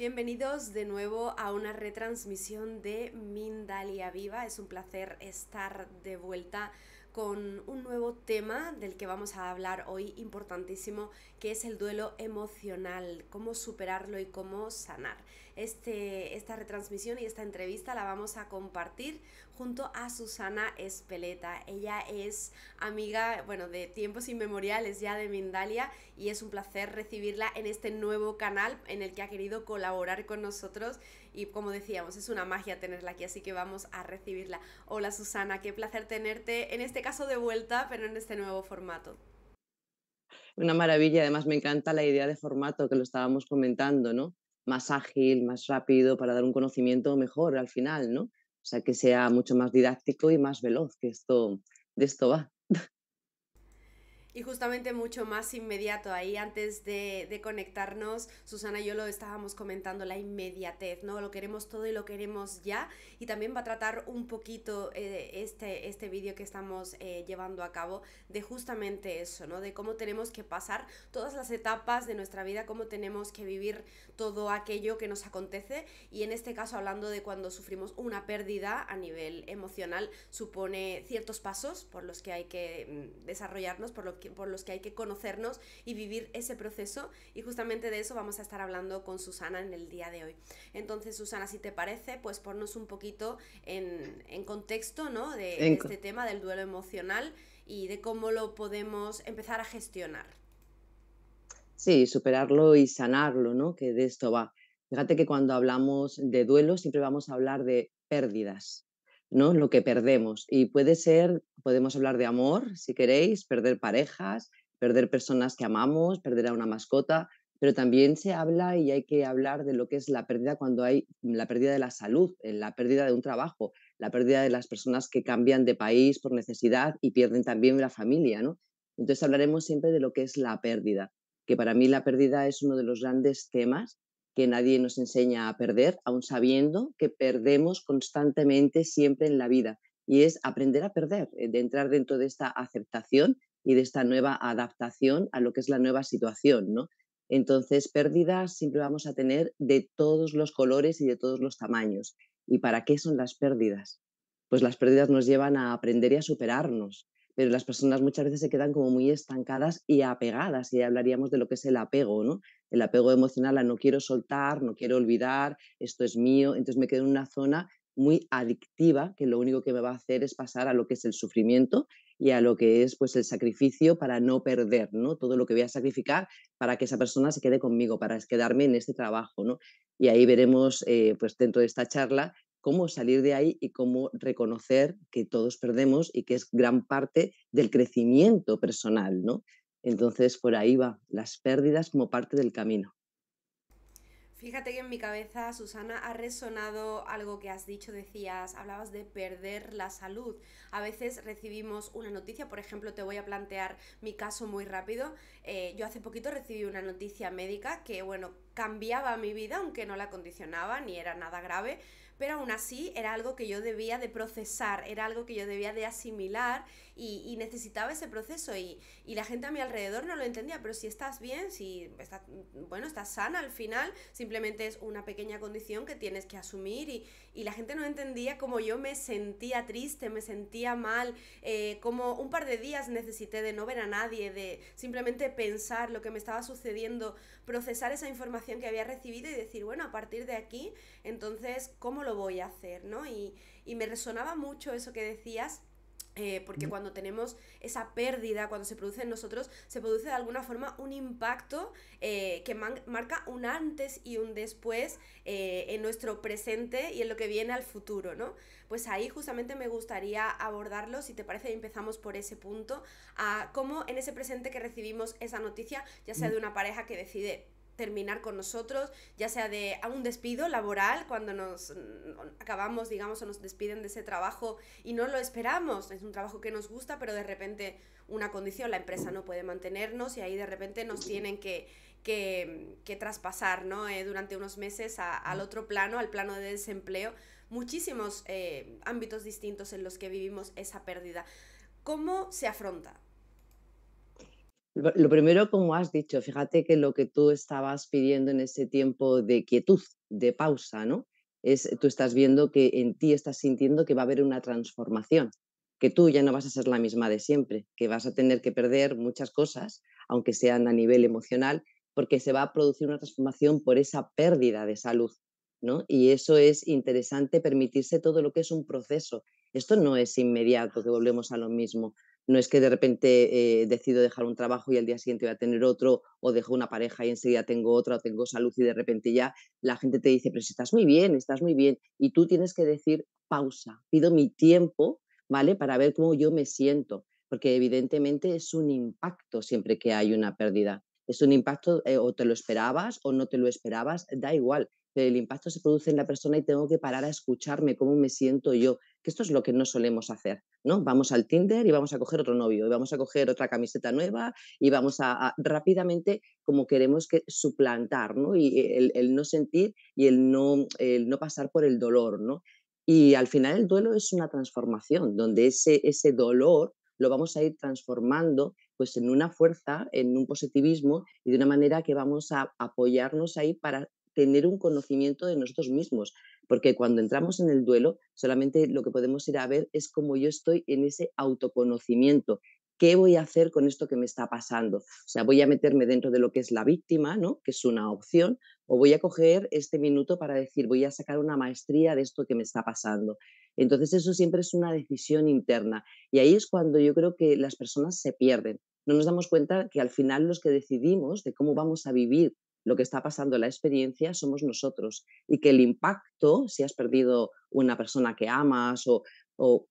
Bienvenidos de nuevo a una retransmisión de Mindalia Viva. Es un placer estar de vuelta con un nuevo tema del que vamos a hablar hoy importantísimo, que es el duelo emocional, cómo superarlo y cómo sanar. Este, esta retransmisión y esta entrevista la vamos a compartir junto a Susana Espeleta. Ella es amiga, bueno, de tiempos inmemoriales ya de Mindalia y es un placer recibirla en este nuevo canal en el que ha querido colaborar con nosotros y como decíamos, es una magia tenerla aquí, así que vamos a recibirla. Hola Susana, qué placer tenerte, en este caso de vuelta, pero en este nuevo formato. Una maravilla, además me encanta la idea de formato que lo estábamos comentando, ¿no? Más ágil, más rápido, para dar un conocimiento mejor al final, ¿no? O sea, que sea mucho más didáctico y más veloz, que esto, de esto va. Y justamente mucho más inmediato. Ahí antes de, de, conectarnos, Susana y yo lo estábamos comentando, la inmediatez, ¿no? Lo queremos todo y lo queremos ya. Y también va a tratar un poquito eh, este, este vídeo que estamos eh, llevando a cabo de justamente eso, ¿no? De cómo tenemos que pasar todas las etapas de nuestra vida, cómo tenemos que vivir todo aquello que nos acontece. Y en este caso, hablando de cuando sufrimos una pérdida a nivel emocional, supone ciertos pasos por los que hay que mm, desarrollarnos, por, lo que, por los que hay que conocernos y vivir ese proceso. Y justamente de eso vamos a estar hablando con Susana en el día de hoy. Entonces, Susana, si te parece, pues ponnos un poquito en, contexto ¿no? de, este tema del duelo emocional y de cómo lo podemos empezar a gestionar. Sí, superarlo y sanarlo, ¿no? Que de esto va. Fíjate que cuando hablamos de duelo siempre vamos a hablar de pérdidas, ¿no? Lo que perdemos. Y puede ser, podemos hablar de amor, si queréis, perder parejas, perder personas que amamos, perder a una mascota, pero también se habla y hay que hablar de lo que es la pérdida cuando hay mm, la pérdida de la salud, eh, la pérdida de un trabajo, la pérdida de las personas que cambian de país por necesidad y pierden también la familia, Entonces hablaremos siempre de lo que es la pérdida, que para mí la pérdida es uno de los grandes temas que nadie nos enseña a perder, aun sabiendo que perdemos constantemente siempre en la vida. Y es aprender a perder, eh, de entrar dentro de esta aceptación y de esta nueva adaptación a lo que es la nueva situación, ¿no? Entonces, pérdidas siempre vamos a tener de todos los colores y de todos los tamaños. ¿Y para qué son las pérdidas? Pues las pérdidas nos llevan a aprender y a superarnos pero las personas muchas veces se quedan como muy estancadas y apegadas, y hablaríamos de lo que es el apego, ¿no? El apego emocional a no quiero soltar, no quiero olvidar, esto es mío, entonces me quedo en una zona muy adictiva que lo único que me va a hacer es pasar a lo que es el sufrimiento y a lo que es pues el sacrificio para no perder, ¿no? Todo lo que voy a sacrificar para que esa persona se quede conmigo, para quedarme en este trabajo, ¿no? Y ahí veremos, eh, pues dentro de esta charla, cómo salir de ahí y cómo reconocer que todos perdemos y que es gran parte del crecimiento personal, ¿no? Entonces, por ahí va, las pérdidas como parte del camino. Fíjate que en mi cabeza, Susana, ha resonado algo que has dicho, decías, hablabas de perder la salud. A veces recibimos una noticia, por ejemplo, te voy a plantear mi caso muy rápido. Eh, yo hace poquito recibí una noticia médica que, bueno, cambiaba mi vida, aunque no la condicionaba ni era nada grave, pero aún así era algo que yo debía de procesar, era algo que yo debía de asimilar y, necesitaba ese proceso y, y, la gente a mi alrededor no lo entendía, pero si estás bien, si estás, bueno, estás sana al final, simplemente es una pequeña condición que tienes que asumir y, y la gente no entendía cómo yo me sentía triste, me sentía mal, eh, como un par de días necesité de no ver a nadie, de simplemente pensar lo que me estaba sucediendo, procesar esa información que había recibido y decir, bueno, a partir de aquí, entonces, ¿cómo lo voy a hacer? ¿no? Y, y me resonaba mucho eso que decías eh, porque cuando tenemos esa pérdida, cuando se produce en nosotros, se produce de alguna forma un impacto eh, que marca un antes y un después eh, en nuestro presente y en lo que viene al futuro, ¿no? Pues ahí justamente me gustaría abordarlo, si te parece, empezamos por ese punto, a cómo en ese presente que recibimos esa noticia, ya sea de una pareja que decide terminar con nosotros, ya sea de a un despido laboral, cuando nos acabamos, digamos, o nos despiden de ese trabajo y no lo esperamos. Es un trabajo que nos gusta, pero de repente una condición, la empresa no puede mantenernos y ahí de repente nos tienen que, traspasar eh, durante unos meses al otro plano, al plano de desempleo. Muchísimos eh, ámbitos distintos en los que vivimos esa pérdida. ¿Cómo se afronta? Lo primero, como has dicho, fíjate que lo que tú estabas pidiendo en ese tiempo de quietud, de pausa, ¿no? Es, tú estás viendo que en ti estás sintiendo que va a haber una transformación, que tú ya no vas a ser la misma de siempre, que vas a tener que perder muchas cosas, aunque sean a nivel emocional, porque se va a producir una transformación por esa pérdida de salud, ¿no? Y eso es interesante, permitirse todo lo que es un proceso. Esto no es inmediato, que volvemos a lo mismo. No es que de repente eh, decido dejar un trabajo y al día siguiente voy a tener otro, o dejo una pareja y enseguida tengo otra, o tengo salud y de repente ya la gente te dice, pero si estás muy bien, estás muy bien. Y tú tienes que decir, pausa, pido mi tiempo, ¿vale? Para ver cómo yo me siento, porque evidentemente es un impacto siempre que hay una pérdida. Es un impacto, eh, o te lo esperabas o no te lo esperabas, da igual el impacto se produce en la persona y tengo que parar a escucharme cómo me siento yo, que esto es lo que no solemos hacer, ¿no? Vamos al Tinder y vamos a coger otro novio, y vamos a coger otra camiseta nueva y vamos a, rápidamente como queremos que suplantar, ¿no? Y eh, el, no sentir y el no, no pasar por el dolor, ¿no? Y al final el duelo es una transformación, donde ese, ese dolor lo vamos a ir transformando pues en una fuerza, en un positivismo y de una manera que vamos a apoyarnos ahí para tener un conocimiento de nosotros mismos, porque cuando entramos en el duelo, solamente lo que podemos ir a ver es cómo yo estoy en ese autoconocimiento. ¿Qué voy a hacer con esto que me está pasando? O sea, voy a meterme dentro de lo que es la víctima, ¿no? Que es una opción, o voy a coger este minuto para decir, voy a sacar una maestría de esto que me está pasando. Entonces, eso siempre es una decisión interna. Y ahí es cuando yo creo que las personas se pierden, no nos damos cuenta que al final los que decidimos de cómo vamos a vivir lo que está pasando la experiencia somos nosotros y que el impacto, si has perdido una persona que amas o,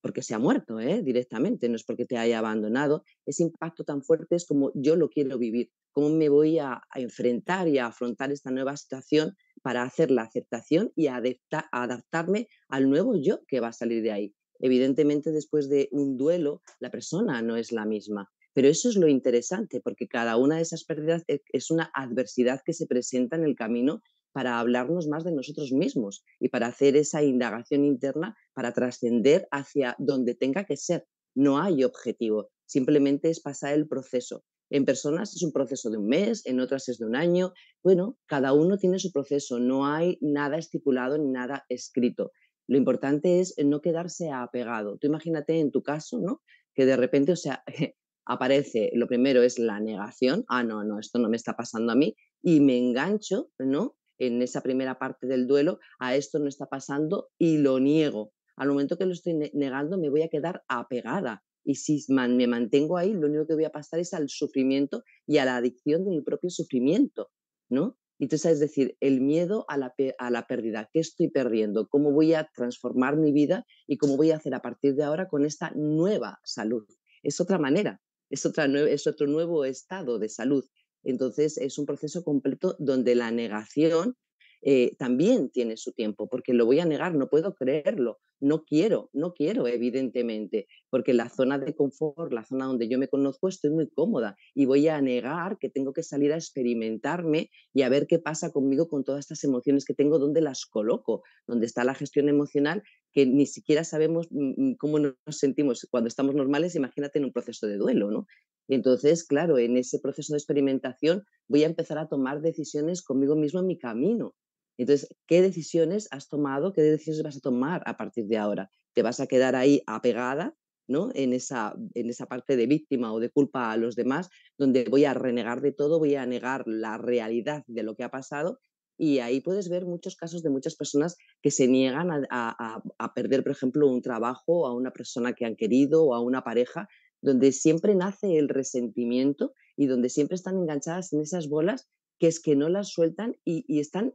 porque se ha muerto ¿eh? directamente, no es porque te haya abandonado, ese impacto tan fuerte es como yo lo quiero vivir, cómo me voy a, enfrentar y a afrontar esta nueva situación para hacer la aceptación y adaptarme al nuevo yo que va a salir de ahí. Evidentemente, después de un duelo, la persona no es la misma pero eso es lo interesante, porque cada una de esas pérdidas e, es una adversidad que se presenta en el camino para hablarnos más de nosotros mismos y para hacer esa indagación interna, para trascender hacia donde tenga que ser. No hay objetivo, simplemente es pasar el proceso. En personas es un proceso de un mes, en otras es de un año. Bueno, cada uno tiene su proceso, no hay nada estipulado ni nada escrito. Lo importante es eh, no quedarse apegado. Tú imagínate en tu caso, ¿no? Que de repente, o sea, aparece, lo primero es la negación, ah, no, no, esto no me está pasando a mí, y me engancho, ¿no? En esa primera parte del duelo, a ah, esto no está pasando y lo niego. Al momento que lo estoy negando, me voy a quedar apegada. Y si me mantengo ahí, lo único que voy a pasar es al sufrimiento y a la adicción de mi propio sufrimiento, ¿no? Entonces, es decir, el miedo a la, a la, pérdida, ¿qué estoy perdiendo? ¿Cómo voy a transformar mi vida y cómo voy a hacer a partir de ahora con esta nueva salud? Es otra manera es, es otro nuevo estado de salud. Entonces, es un proceso completo donde la negación eh, también tiene su tiempo, porque lo voy a negar, no puedo creerlo, no quiero, no quiero, evidentemente, porque la zona de confort, la zona donde yo me conozco, estoy muy cómoda y voy a negar que tengo que salir a experimentarme y a ver qué pasa conmigo con todas estas emociones que tengo, dónde las coloco, dónde está la gestión emocional, que ni siquiera sabemos mm, mm, cómo nos sentimos cuando estamos normales, imagínate en un proceso de duelo, ¿no? Y entonces, claro, en ese proceso de experimentación voy a empezar a tomar decisiones conmigo mismo en mi camino entonces, ¿qué decisiones has tomado? ¿Qué decisiones vas a tomar a partir de ahora? ¿Te vas a quedar ahí apegada ¿no? En, esa, en esa parte de víctima o de culpa a los demás, donde voy a renegar de todo, voy a negar la realidad de lo que ha pasado. Y ahí puedes ver muchos casos de muchas personas que se niegan a, a, a perder, por ejemplo, un trabajo, a una persona que han querido o a una pareja, donde siempre nace el resentimiento y donde siempre están enganchadas en esas bolas que es que no las sueltan y, y están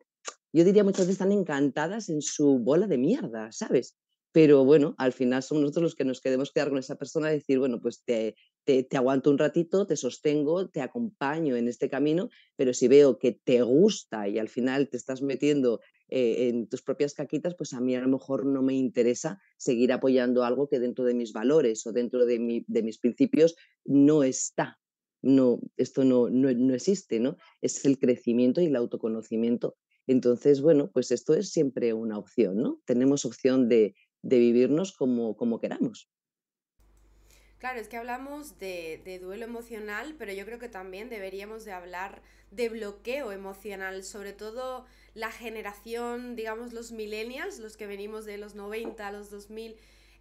yo diría muchas veces están encantadas en su bola de mierda, ¿sabes? Pero bueno, al final somos nosotros los que nos queremos quedar con esa persona y decir, bueno, pues te, te, aguanto un ratito, te sostengo, te acompaño en este camino, pero si veo que te gusta y al final te estás metiendo eh, en tus propias caquitas, pues a mí a lo mejor no me interesa seguir apoyando algo que dentro de mis valores o dentro de, mi, de mis principios no está. No, esto no, no, no existe, ¿no? Es el crecimiento y el autoconocimiento entonces, bueno, pues esto es siempre una opción, ¿no? Tenemos opción de, vivirnos como, queramos. Claro, es que hablamos de, de, duelo emocional, pero yo creo que también deberíamos de hablar de bloqueo emocional, sobre todo la generación, digamos, los millennials, los que venimos de los 90 a los 2000,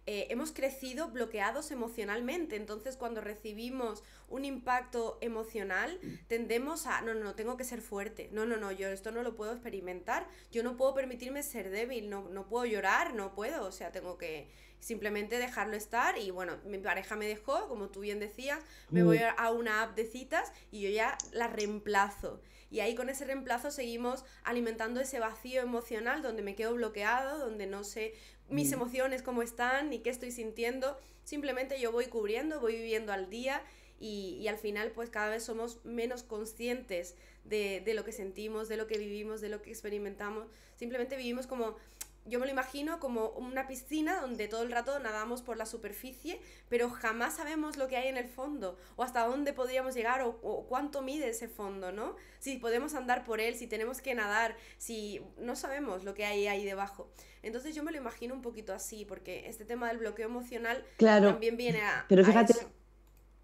eh, hemos crecido bloqueados emocionalmente. Entonces, cuando recibimos un impacto emocional, tendemos a, no, no, no, tengo que ser fuerte. No, no, no, yo esto no lo puedo experimentar. Yo no puedo permitirme ser débil, no, no puedo llorar, no puedo. O sea, tengo que simplemente dejarlo estar y bueno, mi pareja me dejó, como tú bien decías, me mm. voy a una app de citas y yo ya la reemplazo. Y ahí con ese reemplazo seguimos alimentando ese vacío emocional donde me quedo bloqueado, donde no sé mis mm. emociones cómo están ni qué estoy sintiendo. Simplemente yo voy cubriendo, voy viviendo al día y, al final pues cada vez somos menos conscientes de lo que sentimos, de lo que vivimos, de lo que experimentamos. Simplemente vivimos como yo me lo imagino como una piscina donde todo el rato nadamos por la superficie, pero jamás sabemos lo que hay en el fondo, o hasta dónde podríamos llegar, o, cuánto mide ese fondo, ¿no? Si podemos andar por él, si tenemos que nadar, si no sabemos lo que hay ahí debajo. Entonces yo me lo imagino un poquito así, porque este tema del bloqueo emocional también viene a... Pero fíjate,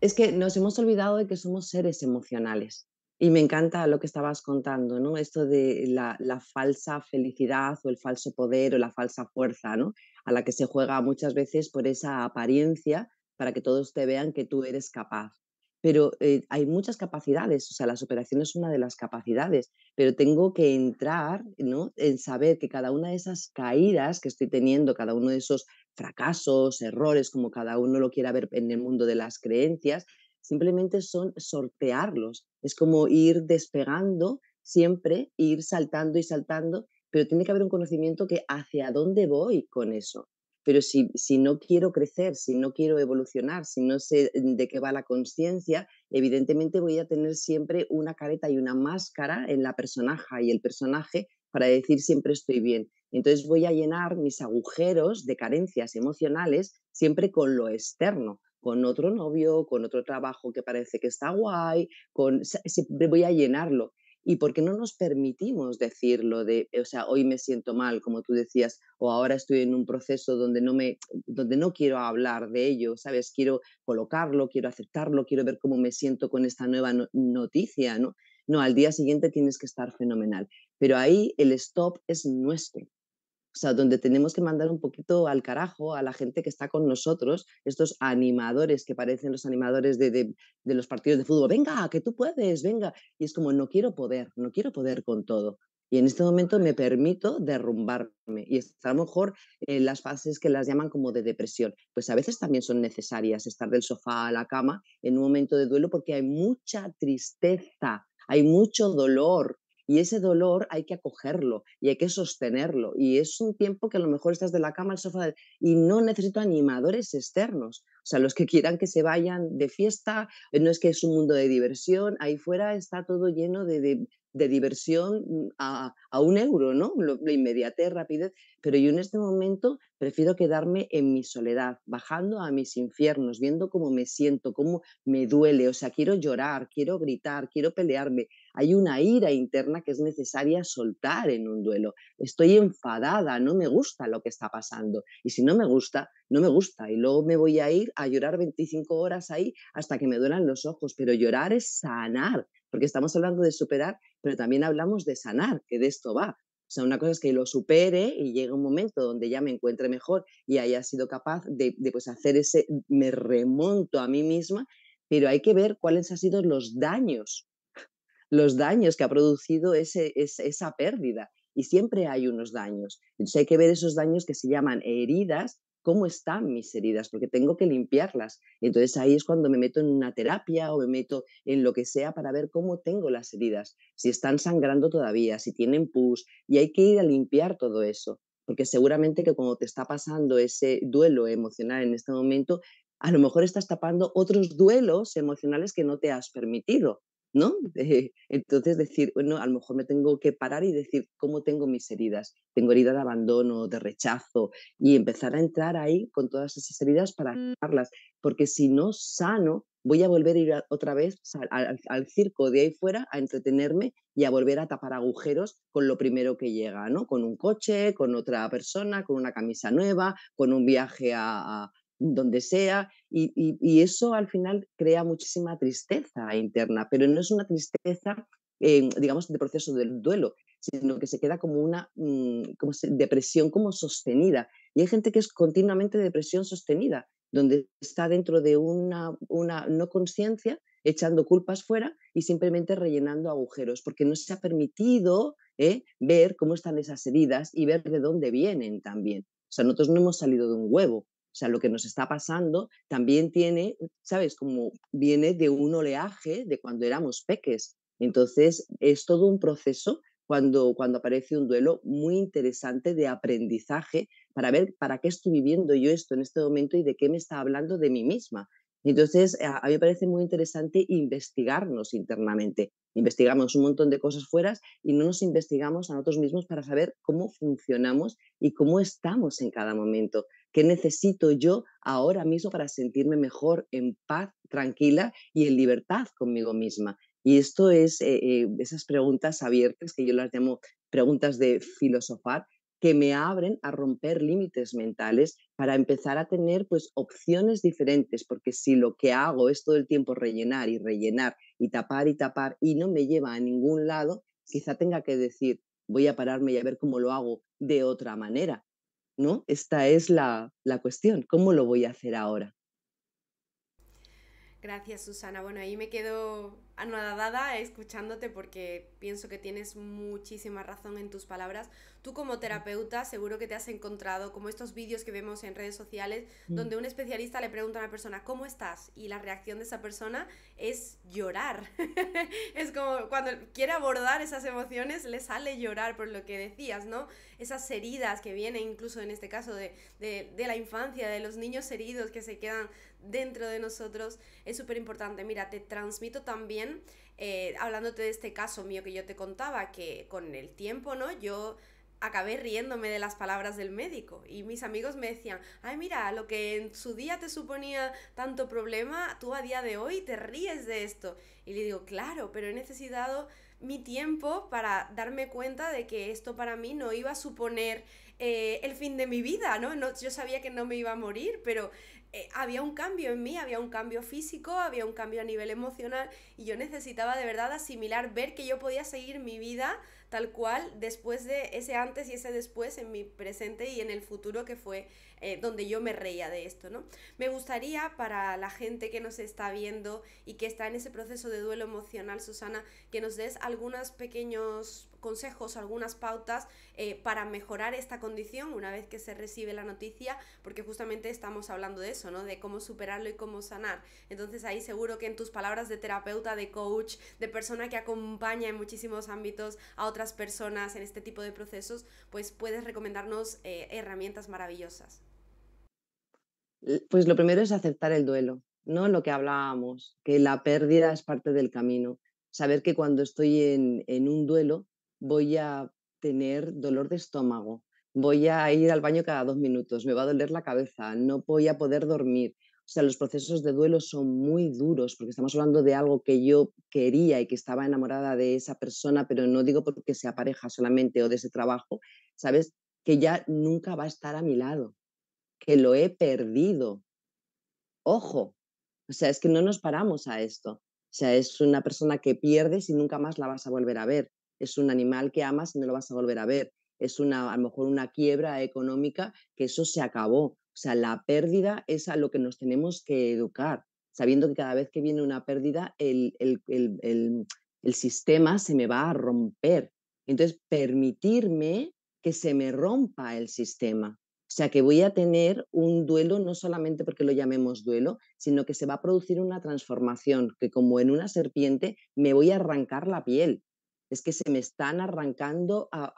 es que nos hemos olvidado de que somos seres emocionales. Y me encanta lo que estabas contando, ¿no? Esto de la, falsa felicidad o el falso poder o la falsa fuerza, ¿no? A la que se juega muchas veces por esa apariencia para que todos te vean que tú eres capaz. Pero eh, hay muchas capacidades, o sea, la superación es una de las capacidades, pero tengo que entrar, ¿no? En saber que cada una de esas caídas que estoy teniendo, cada uno de esos fracasos, errores, como cada uno lo quiera ver en el mundo de las creencias, simplemente son sortearlos. Es como ir despegando siempre, ir saltando y saltando, pero tiene que haber un conocimiento que hacia dónde voy con eso. Pero si, no quiero crecer, si no quiero evolucionar, si no sé de qué va la conciencia, evidentemente voy a tener siempre una careta y una máscara en la persona y el personaje para decir siempre estoy bien. Entonces voy a llenar mis agujeros de carencias emocionales siempre con lo externo, con otro novio, con otro trabajo que parece que está guay, con siempre voy a llenarlo. Y porque no nos permitimos decirlo de, o sea, hoy me siento mal, como tú decías, o ahora estoy en un proceso donde no me, donde no quiero hablar de ello, ¿sabes? Quiero colocarlo, quiero aceptarlo, quiero ver cómo me siento con esta nueva noticia, ¿no? No, al día siguiente tienes que estar fenomenal. Pero ahí el stop es nuestro sea, donde tenemos que mandar un poquito al carajo a la gente que está con nosotros, estos animadores que parecen los animadores de, los partidos de fútbol, venga, que tú puedes, venga. Y es como, no quiero poder, no quiero poder con todo. Y en este momento me permito derrumbarme y a lo mejor en eh, las fases que las llaman como de depresión. Pues a veces también son necesarias estar del sofá a la cama en un momento de duelo porque hay mucha tristeza, hay mucho dolor, y ese dolor hay que acogerlo y hay que sostenerlo. Y es un tiempo que a lo mejor estás de la cama al sofá y no necesito animadores externos. O sea, los que quieran que se vayan de fiesta, eh, no es que es un mundo de diversión, ahí fuera está todo lleno de, diversión mm, a, un euro, ¿no? Lo, inmediato inmediatez, rapidez. Pero yo en este momento prefiero quedarme en mi soledad, bajando a mis infiernos, viendo cómo me siento, cómo me duele. O sea, quiero llorar, quiero gritar, quiero pelearme, hay una ira interna que es necesaria soltar en un duelo. Estoy enfadada, no me gusta lo que está pasando. Y si no me gusta, no me gusta. Y luego me voy a ir a llorar 25 horas ahí hasta que me duelan los ojos. Pero llorar es sanar, porque estamos hablando de superar, pero también hablamos de sanar, que de esto va. O sea, una cosa es que lo supere y llegue un momento donde ya me encuentre mejor y haya sido capaz de, pues hacer ese, me remonto a mí misma, pero hay que ver cuáles han sido los daños los daños que ha producido esa pérdida. Y siempre hay unos daños. Entonces hay que ver esos daños que se llaman heridas, cómo están mis heridas, porque tengo que limpiarlas. entonces ahí es cuando me meto en una terapia o me meto en lo que sea para ver cómo tengo las heridas, si están sangrando todavía, si tienen pus, y hay que ir a limpiar todo eso, porque seguramente que cuando te está pasando ese duelo emocional en este momento, a lo mejor estás tapando otros duelos emocionales que no te has permitido. ¿no? entonces decir, bueno, a lo mejor me tengo que parar y decir cómo tengo mis heridas. Tengo herida de abandono, de rechazo, y empezar a entrar ahí con todas esas heridas para mm. sanarlas, porque si no sano, voy a volver a ir otra vez al, circo de ahí fuera a entretenerme y a volver a tapar agujeros con lo primero que llega, ¿no? Con un coche, con otra persona, con una camisa nueva, con un viaje a donde sea, y, eso al final crea muchísima tristeza interna, pero no es una tristeza, eh, digamos, de proceso del duelo, sino que se queda como una mm, como depresión como sostenida. Y hay gente que es continuamente depresión sostenida, donde está dentro de una, una no conciencia, echando culpas fuera y simplemente rellenando agujeros, porque no se ha permitido eh, ver cómo están esas heridas y ver de dónde vienen también. O sea, nosotros no hemos salido de un huevo, o sea, lo que nos está pasando también tiene, ¿sabes? Como viene de un oleaje de cuando éramos peques. Entonces, es todo un proceso cuando, cuando aparece un duelo muy interesante de aprendizaje para ver para qué estoy viviendo yo esto en este momento y de qué me está hablando de mí misma. Entonces, a, mí me parece muy interesante investigarnos internamente. Investigamos un montón de cosas fuera y no nos investigamos a nosotros mismos para saber cómo funcionamos y cómo estamos en cada momento. ¿Qué necesito yo ahora mismo para sentirme mejor, en paz, tranquila y en libertad conmigo misma? Y esto es eh, eh, esas preguntas abiertas que yo las llamo preguntas de filosofar que me abren a romper límites mentales para empezar a tener pues opciones diferentes, porque si lo que hago es todo el tiempo rellenar y rellenar y tapar y tapar y no me lleva a ningún lado, quizá tenga que decir, voy a pararme y a ver cómo lo hago de otra manera, ¿no? Esta es la, la cuestión, ¿cómo lo voy a hacer ahora? Gracias, Susana. Bueno, ahí me quedo dada escuchándote porque pienso que tienes muchísima razón en tus palabras. Tú como terapeuta seguro que te has encontrado como estos vídeos que vemos en redes sociales mm. donde un especialista le pregunta a una persona ¿cómo estás? y la reacción de esa persona es llorar. es como cuando quiere abordar esas emociones le sale llorar por lo que decías, ¿no? Esas heridas que vienen incluso en este caso de, de la infancia, de los niños heridos que se quedan dentro de nosotros, es súper importante. Mira, te transmito también eh, hablándote de este caso mío que yo te contaba, que con el tiempo, ¿no? Yo acabé riéndome de las palabras del médico y mis amigos me decían, ay mira, lo que en su día te suponía tanto problema, tú a día de hoy te ríes de esto. Y le digo, claro, pero he necesitado mi tiempo para darme cuenta de que esto para mí no iba a suponer eh, el fin de mi vida, ¿no? ¿no? Yo sabía que no me iba a morir, pero eh, había un cambio en mí, había un cambio físico, había un cambio a nivel emocional y yo necesitaba de verdad asimilar, ver que yo podía seguir mi vida tal cual después de ese antes y ese después en mi presente y en el futuro que fue eh, donde yo me reía de esto, ¿no? Me gustaría para la gente que nos está viendo y que está en ese proceso de duelo emocional, Susana, que nos des algunos pequeños consejos, algunas pautas eh, para mejorar esta condición una vez que se recibe la noticia, porque justamente estamos hablando de eso, ¿no? De cómo superarlo y cómo sanar. Entonces ahí seguro que en tus palabras de terapeuta, de coach, de persona que acompaña en muchísimos ámbitos a otras personas en este tipo de procesos, pues puedes recomendarnos eh, herramientas maravillosas. Pues lo primero es aceptar el duelo, ¿no? Lo que hablábamos, que la pérdida es parte del camino. Saber que cuando estoy en, en un duelo voy a tener dolor de estómago, voy a ir al baño cada dos minutos, me va a doler la cabeza, no voy a poder dormir. O sea, los procesos de duelo son muy duros porque estamos hablando de algo que yo quería y que estaba enamorada de esa persona, pero no digo porque sea pareja solamente o de ese trabajo, ¿sabes? Que ya nunca va a estar a mi lado que lo he perdido. Ojo, o sea, es que no nos paramos a esto. O sea, es una persona que pierdes y nunca más la vas a volver a ver. Es un animal que amas y no lo vas a volver a ver. Es una, a lo mejor una quiebra económica que eso se acabó. O sea, la pérdida es a lo que nos tenemos que educar, sabiendo que cada vez que viene una pérdida, el, el sistema se me va a romper. Entonces, permitirme que se me rompa el sistema. O sea que voy a tener un duelo, no solamente porque lo llamemos duelo, sino que se va a producir una transformación, que como en una serpiente me voy a arrancar la piel. Es que se me están arrancando a,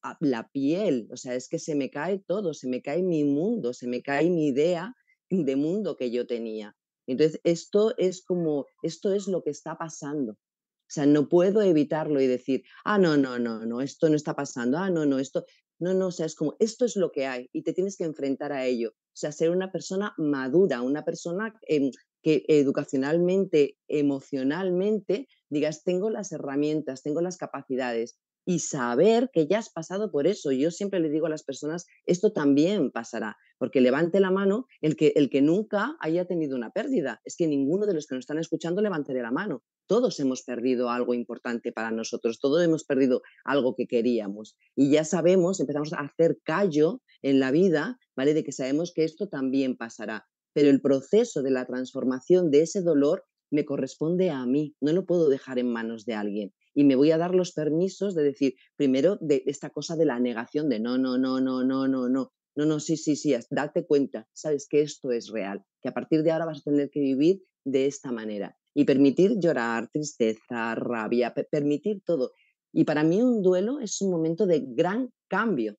a, la piel, o sea, es que se me cae todo, se me cae mi mundo, se me cae mi idea de mundo que yo tenía. Entonces, esto es como, esto es lo que está pasando. O sea, no puedo evitarlo y decir, ah, no, no, no, no, esto no está pasando, ah, no, no, esto. No, no, o sea, es como, esto es lo que hay y te tienes que enfrentar a ello. O sea, ser una persona madura, una persona em, que educacionalmente, emocionalmente, digas, tengo las herramientas, tengo las capacidades, y saber que ya has pasado por eso. Yo siempre le digo a las personas, esto también pasará, porque levante la mano el que, el que nunca haya tenido una pérdida. Es que ninguno de los que nos están escuchando levantará la mano. Todos hemos perdido algo importante para nosotros, todos hemos perdido algo que queríamos. Y ya sabemos, empezamos a hacer callo en la vida, ¿vale? De que sabemos que esto también pasará. Pero el proceso de la transformación de ese dolor me corresponde a mí, no lo puedo dejar en manos de alguien y me voy a dar los permisos de decir, primero, de esta cosa de la negación, de no, no, no, no, no, no, no, no, no, sí, sí, sí, date cuenta, sabes que esto es real, que a partir de ahora vas a tener que vivir de esta manera y permitir llorar, tristeza, rabia, permitir todo. Y para mí un duelo es un momento de gran cambio.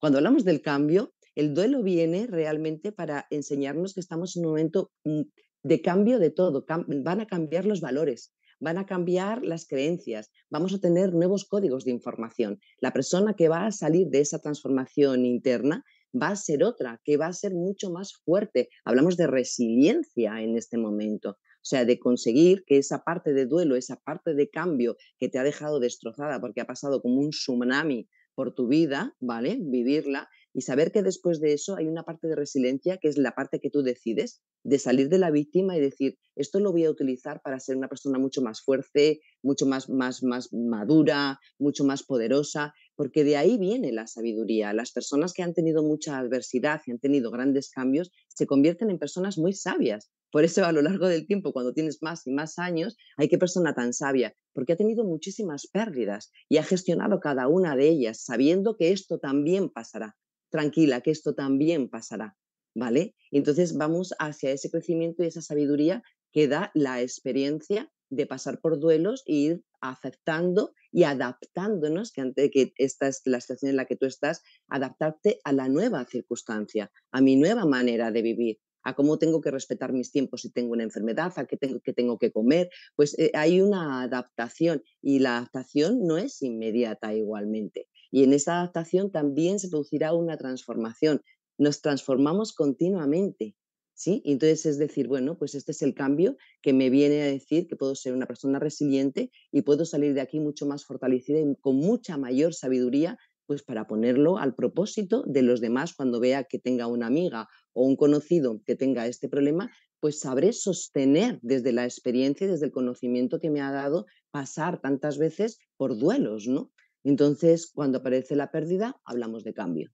Cuando hablamos del cambio, el duelo viene realmente para enseñarnos que estamos en un momento mm, de cambio de todo, van a cambiar los valores, van a cambiar las creencias, vamos a tener nuevos códigos de información. La persona que va a salir de esa transformación interna va a ser otra, que va a ser mucho más fuerte. Hablamos de resiliencia en este momento, o sea, de conseguir que esa parte de duelo, esa parte de cambio que te ha dejado destrozada porque ha pasado como un tsunami por tu vida, ¿vale? Vivirla, y saber que después de eso hay una parte de resiliencia que es la parte que tú decides de salir de la víctima y decir, esto lo voy a utilizar para ser una persona mucho más fuerte, mucho más, más, más madura, mucho más poderosa, porque de ahí viene la sabiduría. Las personas que han tenido mucha adversidad y han tenido grandes cambios se convierten en personas muy sabias. Por eso a lo largo del tiempo, cuando tienes más y más años, hay que persona tan sabia, porque ha tenido muchísimas pérdidas y ha gestionado cada una de ellas sabiendo que esto también pasará tranquila, que esto también pasará, ¿vale? Entonces vamos hacia ese crecimiento y esa sabiduría que da la experiencia de pasar por duelos e ir aceptando y adaptándonos, que antes que esta es la situación en la que tú estás, adaptarte a la nueva circunstancia, a mi nueva manera de vivir, a cómo tengo que respetar mis tiempos si tengo una enfermedad, a qué tengo, tengo que comer, pues eh, hay una adaptación y la adaptación no es inmediata igualmente. Y en esa adaptación también se producirá una transformación. Nos transformamos continuamente. ¿Sí? Entonces es decir, bueno, pues este es el cambio que me viene a decir que puedo ser una persona resiliente y puedo salir de aquí mucho más fortalecida y con mucha mayor sabiduría, pues para ponerlo al propósito de los demás cuando vea que tenga una amiga o un conocido que tenga este problema, pues sabré sostener desde la experiencia y desde el conocimiento que me ha dado pasar tantas veces por duelos, ¿no? Entonces, cuando aparece la pérdida, hablamos de cambio.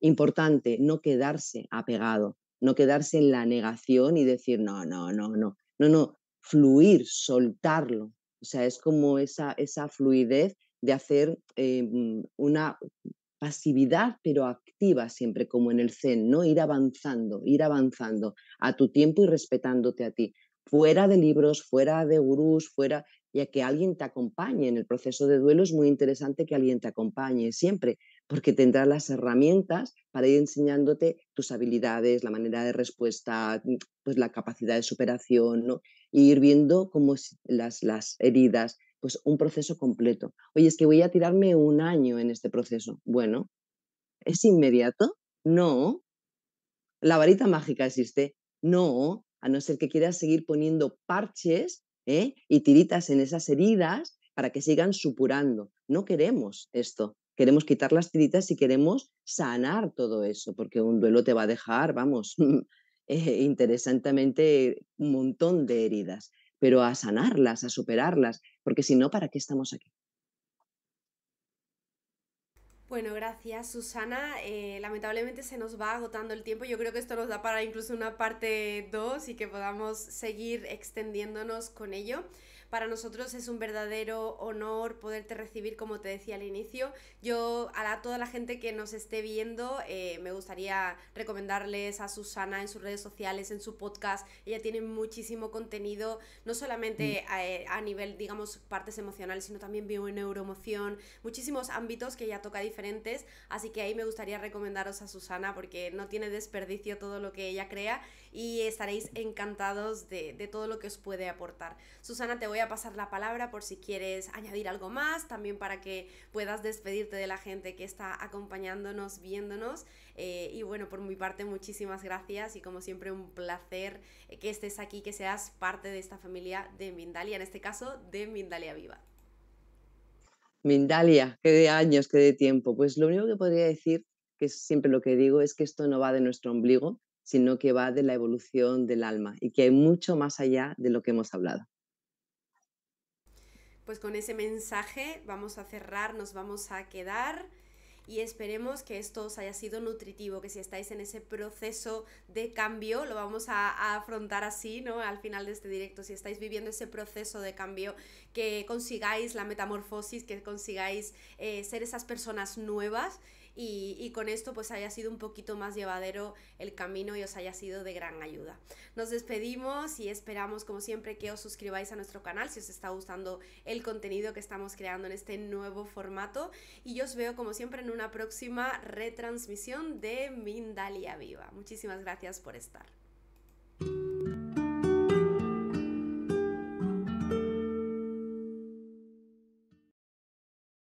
Importante, no quedarse apegado, no quedarse en la negación y decir, no, no, no, no, no, no, fluir, soltarlo. O sea, es como esa, esa fluidez de hacer em, una pasividad, pero activa siempre, como en el zen, ¿no? Ir avanzando, ir avanzando a tu tiempo y respetándote a ti. Fuera de libros, fuera de gurús, fuera y a que alguien te acompañe. En el proceso de duelo es muy interesante que alguien te acompañe siempre, porque tendrás las herramientas para ir enseñándote tus habilidades, la manera de respuesta, mm, pues la capacidad de superación, ¿no? ir viendo cómo las, las heridas, pues un proceso completo. Oye, es que voy a tirarme un año en este proceso. Bueno, ¿es inmediato? No. ¿La varita mágica existe? No, a no ser que quieras seguir poniendo parches ¿eh? y tiritas en esas heridas para que sigan supurando. No queremos esto. Queremos quitar las tiritas y queremos sanar todo eso, porque un duelo te va a dejar, vamos, eh, interesantemente un montón de heridas, pero a sanarlas, a superarlas, porque si no, ¿para qué estamos aquí? Bueno, gracias Susana. Eh, lamentablemente se nos va agotando el tiempo. Yo creo que esto nos da para incluso una parte 2 y que podamos seguir extendiéndonos con ello. Para nosotros es un verdadero honor poderte recibir, como te decía al inicio. Yo a toda la gente que nos esté viendo, eh, me gustaría recomendarles a Susana en sus redes sociales, en su podcast. Ella tiene muchísimo contenido, no solamente mm. eh, a, nivel, digamos, partes emocionales, sino también bio neuroemoción, muchísimos ámbitos que ella toca diferentes. Así que ahí me gustaría recomendaros a Susana porque no tiene desperdicio todo lo que ella crea y estaréis encantados de todo lo que os puede aportar. Susana, te voy a pasar la palabra por si quieres añadir algo más, también para que puedas despedirte de la gente que está acompañándonos, viéndonos. Eh, y bueno, por mi parte, muchísimas gracias y como siempre un placer que estés aquí, que seas parte de esta familia de Mindalia, en este caso de Mindalia Viva. Mindalia, qué de años, qué de tiempo. Pues lo único que podría decir, que siempre lo que digo, es que esto no va de nuestro ombligo, sino que va de la evolución del alma y que hay mucho más allá de lo que hemos hablado pues con ese mensaje vamos a cerrar, nos vamos a quedar y esperemos que esto os haya sido nutritivo, que si estáis en ese proceso de cambio, lo vamos a, afrontar así, ¿no? Al final de este directo, si estáis viviendo ese proceso de cambio, que consigáis la metamorfosis, que consigáis eh, ser esas personas nuevas y, con esto pues haya sido un poquito más llevadero el camino y os haya sido de gran ayuda. Nos despedimos y esperamos como siempre que os suscribáis a nuestro canal si os está gustando el contenido que estamos creando en este nuevo formato y yo os veo como siempre en una próxima retransmisión de Mindalia Viva. Muchísimas gracias por estar.